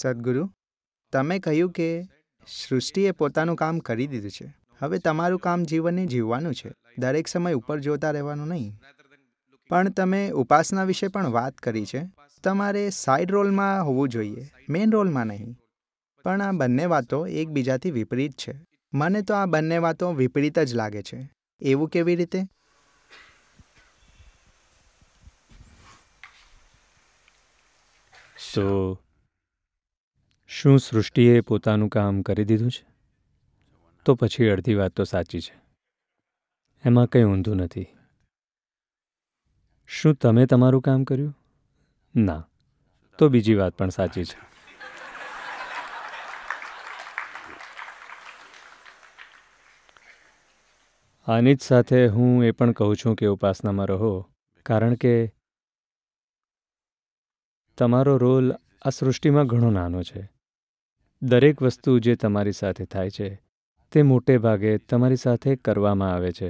સદગુરુ તમે કહ્યું કે સૃષ્ટિએ પોતાનું કામ કરી દીધું છે હવે તમારું કામ જીવનને જીવવાનું છે દરેક સમય ઉપર જોતા રહેવાનું નહીં પણ તમે ઉપાસના વિશે પણ વાત કરી છે તમારે સાઈડ રોલમાં હોવું જોઈએ મેઇન રોલમાં નહીં પણ આ બંને વાતો એકબીજાથી વિપરીત છે મને તો આ બંને વાતો વિપરીત જ લાગે છે એવું કેવી રીતે So શું સૃષ્ટિએ પોતાનું કામ કરી દીધું છે તો પછી અડધી વાત તો સાચી છે એમાં કંઈ ઊંધું નથી શું તમે તમારું કામ કર્યું ના તો બીજી વાત પણ સાચી છે આની જ સાથે હું એ પણ કહું છું કે ઉપાસનામાં રહો કારણ કે તમારો રોલ આ સૃષ્ટિમાં ઘણો નાનો છે દરેક વસ્તુ જે તમારી સાથે થાય છે તે મોટે ભાગે તમારી સાથે કરવામાં આવે છે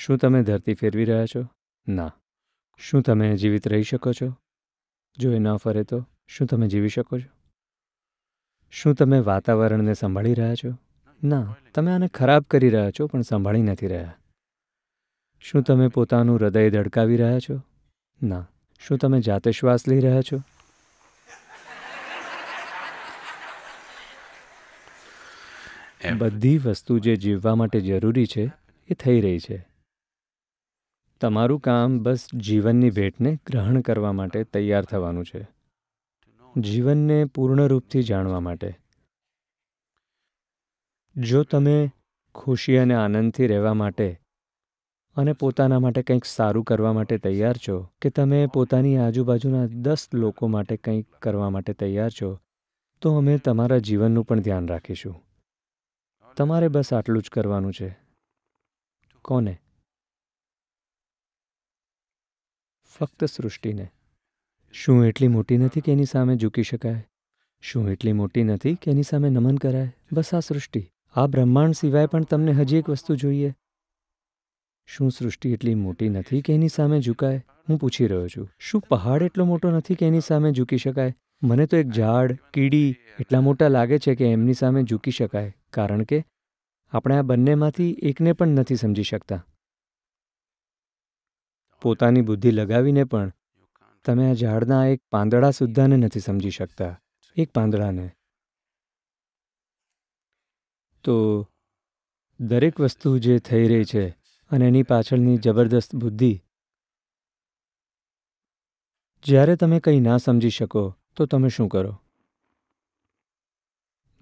શું તમે ધરતી ફેરવી રહ્યા છો ના શું તમે જીવિત રહી શકો છો જો એ ન ફરે તો શું તમે જીવી શકો છો શું તમે વાતાવરણને સંભાળી રહ્યા છો ના તમે આને ખરાબ કરી રહ્યા છો પણ સંભાળી નથી રહ્યા શું તમે પોતાનું હૃદય ધડકાવી રહ્યા છો ના શું તમે જાતે શ્વાસ લઈ રહ્યા છો બધી વસ્તુ જે જીવવા માટે જરૂરી છે એ થઈ રહી છે તમારું કામ બસ જીવનની ભેટને ગ્રહણ કરવા માટે તૈયાર થવાનું છે જીવનને પૂર્ણ રૂપથી જાણવા માટે જો તમે ખુશી અને આનંદથી રહેવા માટે અને પોતાના માટે કંઈક સારું કરવા માટે તૈયાર છો કે તમે પોતાની આજુબાજુના દસ લોકો માટે કંઈક કરવા માટે તૈયાર છો તો અમે તમારા જીવનનું પણ ધ્યાન રાખીશું તમારે બસ આટલું જ કરવાનું છે કોને ફક્ત સૃષ્ટિને શું એટલી મોટી નથી કે એની સામે ઝૂકી શકાય શું એટલી મોટી નથી કે એની સામે નમન કરાય બસ આ સૃષ્ટિ આ બ્રહ્માંડ સિવાય પણ તમને હજી એક વસ્તુ જોઈએ શું સૃષ્ટિ એટલી મોટી નથી કે એની સામે ઝુકાય હું પૂછી રહ્યો છું શું પહાડ એટલો મોટો નથી કે એની સામે ઝૂકી શકાય મને તો એક ઝાડ કીડી એટલા મોટા લાગે છે કે એમની સામે ઝૂકી શકાય કારણ કે આપણે આ બંનેમાંથી એકને પણ નથી સમજી શકતા પોતાની બુદ્ધિ લગાવીને પણ તમે આ ઝાડના એક પાંદડા સુદ્ધાને નથી સમજી શકતા એક પાંદડાને તો દરેક વસ્તુ જે થઈ રહી છે અને એની પાછળની જબરદસ્ત બુદ્ધિ જ્યારે તમે કંઈ ના સમજી શકો તો તમે શું કરો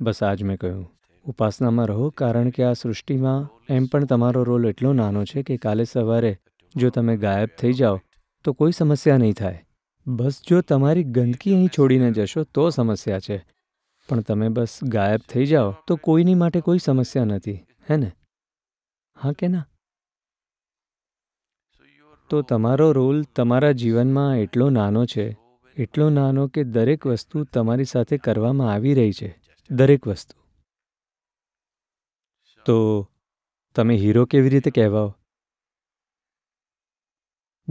બસ આજ મેં કહ્યું ઉપાસનામાં રહો કારણ કે આ સૃષ્ટિમાં એમ પણ તમારો રોલ એટલો નાનો છે કે કાલે સવારે જો તમે ગાયબ થઈ જાઓ તો કોઈ સમસ્યા નહીં થાય બસ જો તમારી ગંદકી અહીં છોડીને જશો તો સમસ્યા છે પણ તમે બસ ગાયબ થઈ જાઓ તો કોઈની માટે કોઈ સમસ્યા નથી હે ને હા કે ના તો તમારો રોલ તમારા જીવનમાં એટલો નાનો છે એટલો નાનો કે દરેક વસ્તુ તમારી સાથે કરવામાં આવી રહી છે દરેક વસ્તુ તો તમે હીરો કેવી રીતે કહેવાઓ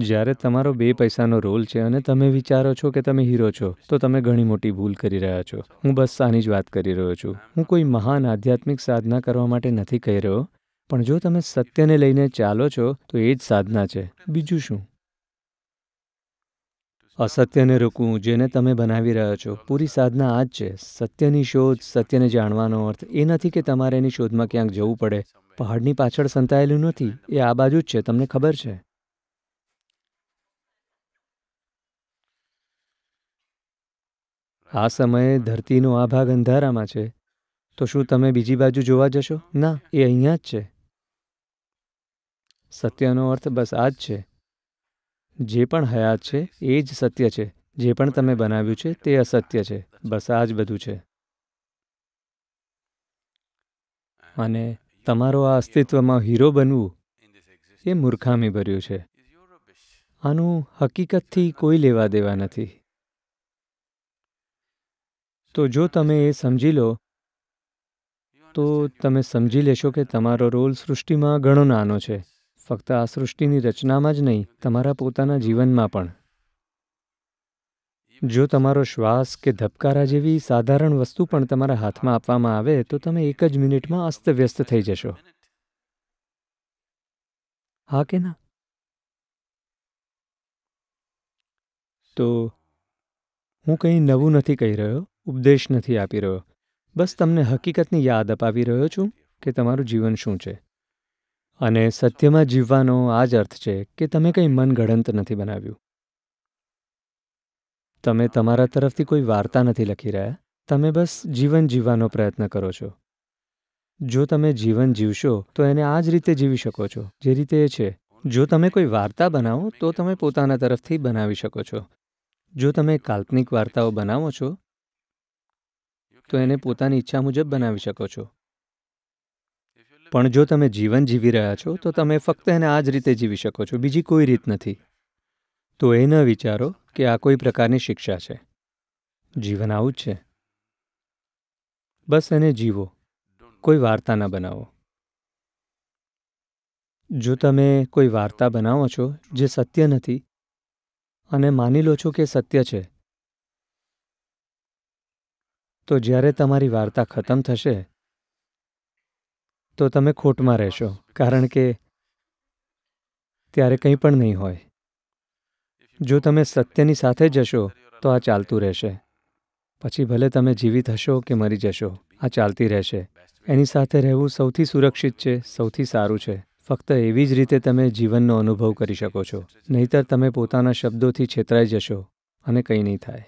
જ્યારે તમારો બે પૈસાનો રોલ છે અને તમે વિચારો છો કે તમે હીરો છો તો તમે ઘણી મોટી ભૂલ કરી રહ્યા છો હું બસ આની જ વાત કરી રહ્યો છું હું કોઈ મહાન આધ્યાત્મિક સાધના કરવા માટે નથી કહી રહ્યો પણ જો તમે સત્યને લઈને ચાલો છો તો એ જ સાધના છે બીજું શું અસત્યને રોકવું જેને તમે બનાવી રહ્યા છો પૂરી સાધના આ જ છે સત્યની શોધ સત્યને જાણવાનો અર્થ એ નથી કે તમારે એની શોધમાં ક્યાંક જવું પડે પહાડની પાછળ સંતાયેલું નથી એ આ બાજુ જ છે તમને ખબર છે આ સમયે ધરતીનો આ ભાગ અંધારામાં છે તો શું તમે બીજી બાજુ જોવા જશો ના એ અહીંયા જ છે સત્યનો અર્થ બસ આ જ છે જે પણ હયાત છે એ જ સત્ય છે જે પણ તમે બનાવ્યું છે તે અસત્ય છે બસ આ જ બધું છે અને તમારો આ અસ્તિત્વમાં હીરો બનવું એ મૂર્ખામી ભર્યું છે આનું હકીકતથી કોઈ લેવા દેવા નથી તો જો તમે એ સમજી લો તો તમે સમજી લેશો કે તમારો રોલ સૃષ્ટિમાં ઘણો નાનો છે ફક્ત આ સૃષ્ટિની રચનામાં જ નહીં તમારા પોતાના જીવનમાં પણ જો તમારો શ્વાસ કે ધબકારા જેવી સાધારણ વસ્તુ પણ તમારા હાથમાં આપવામાં આવે તો તમે એક જ મિનિટમાં અસ્તવ્યસ્ત થઈ જશો હા કે ના તો હું કંઈ નવું નથી કહી રહ્યો ઉપદેશ નથી આપી રહ્યો બસ તમને હકીકતની યાદ અપાવી રહ્યો છું કે તમારું જીવન શું છે અને સત્યમાં જીવવાનો આ જ અર્થ છે કે તમે કંઈ મનગઢંત નથી બનાવ્યું તમે તમારા તરફથી કોઈ વાર્તા નથી લખી રહ્યા તમે બસ જીવન જીવવાનો પ્રયત્ન કરો છો જો તમે જીવન જીવશો તો એને આ જ રીતે જીવી શકો છો જે રીતે એ છે જો તમે કોઈ વાર્તા બનાવો તો તમે પોતાના તરફથી બનાવી શકો છો જો તમે કાલ્પનિક વાર્તાઓ બનાવો છો તો એને પોતાની ઈચ્છા મુજબ બનાવી શકો છો પણ જો તમે જીવન જીવી રહ્યા છો તો તમે ફક્ત એને આ જ રીતે જીવી શકો છો બીજી કોઈ રીત નથી તો એ ન વિચારો કે આ કોઈ પ્રકારની શિક્ષા છે જીવન આવું જ છે બસ એને જીવો કોઈ વાર્તા ન બનાવો જો તમે કોઈ વાર્તા બનાવો છો જે સત્ય નથી અને માની લો છો કે સત્ય છે તો જ્યારે તમારી વાર્તા ખતમ થશે તો તમે ખોટમાં રહેશો કારણ કે ત્યારે કંઈ પણ નહીં હોય જો તમે સત્યની સાથે જશો તો આ ચાલતું રહેશે પછી ભલે તમે જીવિત હશો કે મરી જશો આ ચાલતી રહેશે એની સાથે રહેવું સૌથી સુરક્ષિત છે સૌથી સારું છે ફક્ત એવી જ રીતે તમે જીવનનો અનુભવ કરી શકો છો નહીતર તમે પોતાના શબ્દોથી છેતરાઈ જશો અને કંઈ નહીં થાય